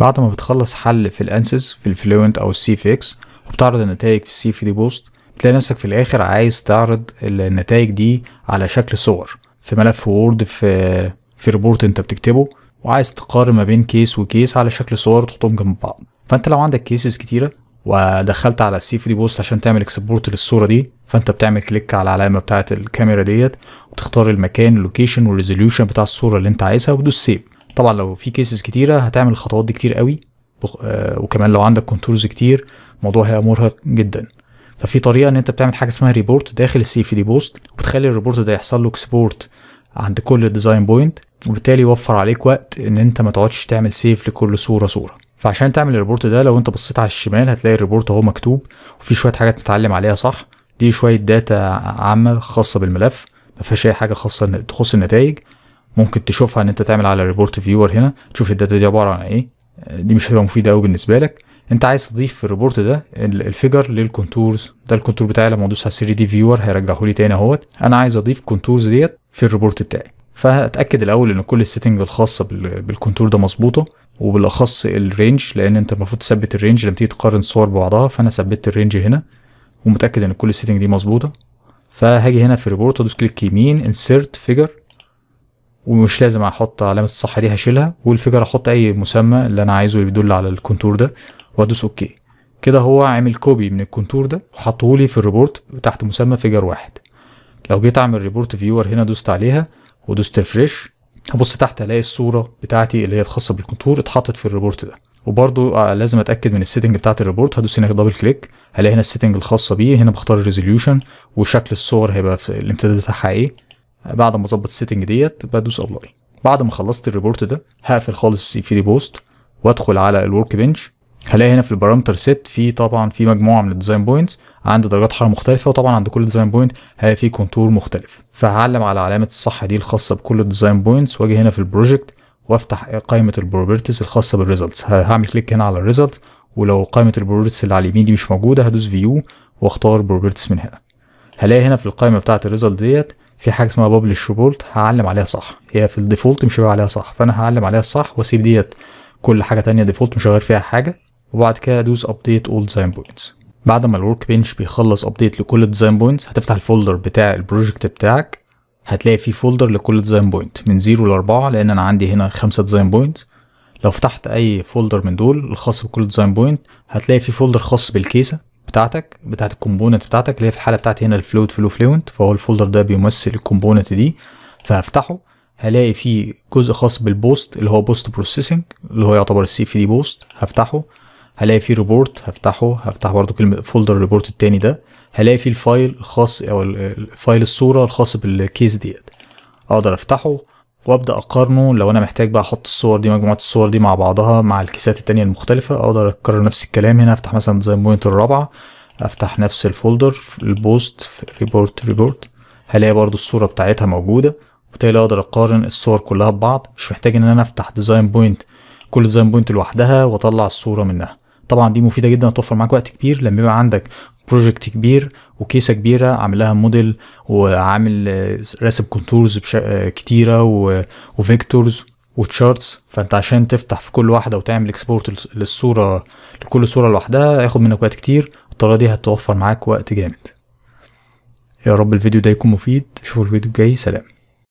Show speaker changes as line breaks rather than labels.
بعد ما بتخلص حل في الانسز في الفلوينت او السي فيكس اكس وبتعرض النتائج في السي في دي بوست بتلاقي نفسك في الاخر عايز تعرض النتائج دي على شكل صور في ملف وورد في في ريبورت انت بتكتبه وعايز تقارن ما بين كيس وكيس على شكل صور تحطهم جنب بعض فانت لو عندك كيسز كتيره ودخلت على السي في دي بوست عشان تعمل اكسبورت للصوره دي فانت بتعمل كليك على العلامه بتاعه الكاميرا ديت وتختار المكان اللوكيشن والريزوليوشن بتاع الصوره اللي انت عايزها وتدوس سيف طبعا لو في كيسز كتيره هتعمل الخطوات دي كتير قوي بخ... آه وكمان لو عندك كونتورز كتير الموضوع هيبقى مرهق جدا ففي طريقه ان انت بتعمل حاجه اسمها ريبورت داخل السي في دي بوست وبتخلي الريبورت ده يحصل له اكسبورت عند كل ديزاين بوينت وبالتالي يوفر عليك وقت ان انت ما تقعدش تعمل سيف لكل صوره صوره فعشان تعمل الريبورت ده لو انت بصيت على الشمال هتلاقي الريبورت اهو مكتوب وفي شويه حاجات متعلم عليها صح دي شويه داتا عامه خاصه بالملف ما فيهاش اي حاجه خاصه تخص النتائج ممكن تشوفها ان انت تعمل على ريبورت فيور هنا تشوف الداتا دي عباره عن ايه دي مش هتبقى مفيده قوي بالنسبه لك انت عايز تضيف في الريبورت ده الفيجر للكونتورز ده الكونتور بتاعي لما ادوس على 3 دي فيور هيرجعه لي تاني اهوت انا عايز اضيف كونتورز ديت في الريبورت بتاعي فاتاكد الاول ان كل السيتنج الخاصه بالكونتور ده مظبوطه وبالاخص الرينج لان انت المفروض تثبت الرينج لما تيجي تقارن الصور ببعضها فانا ثبتت الرينج هنا ومتاكد ان كل السيتنج دي مظبوطه فهاجي هنا في الريبورت ادوس كليك يمين انسرت فيجر ومش لازم احط علامه الصح دي هشيلها والفيجر احط اي مسمى اللي انا عايزه يدل على الكونتور ده وادوس اوكي كده هو عامل كوبي من الكونتور ده وحطهولي في الريبورت تحت مسمى فيجر واحد لو جيت اعمل ريبورت فيور هنا دوست عليها ودوست ريفريش هبص تحت الاقي الصوره بتاعتي اللي هي الخاصه بالكونتور اتحطت في الريبورت ده وبرضو آه، لازم اتاكد من السيتنج بتاعت الريبورت هدوس هنا دبل كليك هلاقي هنا السيتنج الخاصه بيه هنا بختار الريزوليوشن وشكل الصور هيبقى الامتداد بتاعها ايه بعد ما اظبط السيتنج ديت بدوس ابلاي بعد ما خلصت الريبورت ده هقفل خالص السي في دي بوست وادخل على الورك بنش هلاقي هنا في البارامتر سيت في طبعا في مجموعه من الديزاين بوينتس عند درجات حراره مختلفه وطبعا عند كل ديزاين بوينت هيبقى في كونتور مختلف فهعلم على علامه الصح دي الخاصه بكل الديزاين بوينتس واجي هنا في البروجكت وافتح قائمه البروبرتيز الخاصه بالريزلتس هعمل كليك هنا على الريزلت ولو قائمه البروبرتيز اللي على اليمين دي مش موجوده هدوس فيو واختار بروبرتيز من هنا هلاقي هنا في القائمه بتاعه الريزلت ديت في حاجه اسمها بابلش ريبورت هعلم عليها صح هي في الديفولت مش عليها صح فانا هعلم عليها صح واسيب ديت كل حاجه تانية ديفولت مش هغير فيها حاجه وبعد كده ادوس ابديت اول ديزاين بوينتس بعد ما الورك بنش بيخلص ابديت لكل ديزاين بوينتس هتفتح الفولدر بتاع البروجكت بتاعك هتلاقي فيه فولدر لكل ديزاين بوينت من 0 ل 4 لان انا عندي هنا 5 ديزاين بوينت لو فتحت اي فولدر من دول الخاص بكل ديزاين بوينت هتلاقي فيه فولدر خاص بالكيسه بتاعتك بتاعت الكومبوننت بتاعتك اللي هي في الحاله بتاعتي هنا الفلوت فلو فلوينت فهو الفولدر ده بيمثل الكومبوننت دي فهفتحه هلاقي فيه جزء خاص بالبوست اللي هو بوست بروسيسنج اللي هو يعتبر السي في دي بوست هفتحه هلاقي فيه ريبورت هفتحه هفتح برده كلمه فولدر الريبورت التاني ده هلاقي فيه الفايل الخاص او فايل الصوره الخاص بالكيس ديت اقدر افتحه وابدا اقارنه لو انا محتاج بقى احط الصور دي مجموعه الصور دي مع بعضها مع الكيسات التانية المختلفه اقدر اكرر نفس الكلام هنا افتح مثلا ديزاين بوينت الرابعه افتح نفس الفولدر البوست ريبورت ريبورت هلاقي برضو الصوره بتاعتها موجوده وبالتالي اقدر اقارن الصور كلها ببعض مش محتاج ان انا افتح ديزاين بوينت كل ديزاين بوينت لوحدها واطلع الصوره منها طبعا دي مفيده جدا هتوفر معاك وقت كبير لما يبقى عندك بروجكت كبير وكيسه كبيره عامل لها موديل وعامل آه، راسب كونتورز آه، كتيره وفيكتورز وتشارتس فانت عشان تفتح في كل واحده وتعمل اكسبورت للصوره لكل صوره لوحدها هياخد منك وقت كتير الطريقه دي هتوفر معاك وقت جامد يا رب الفيديو ده يكون مفيد اشوفوا الفيديو الجاي سلام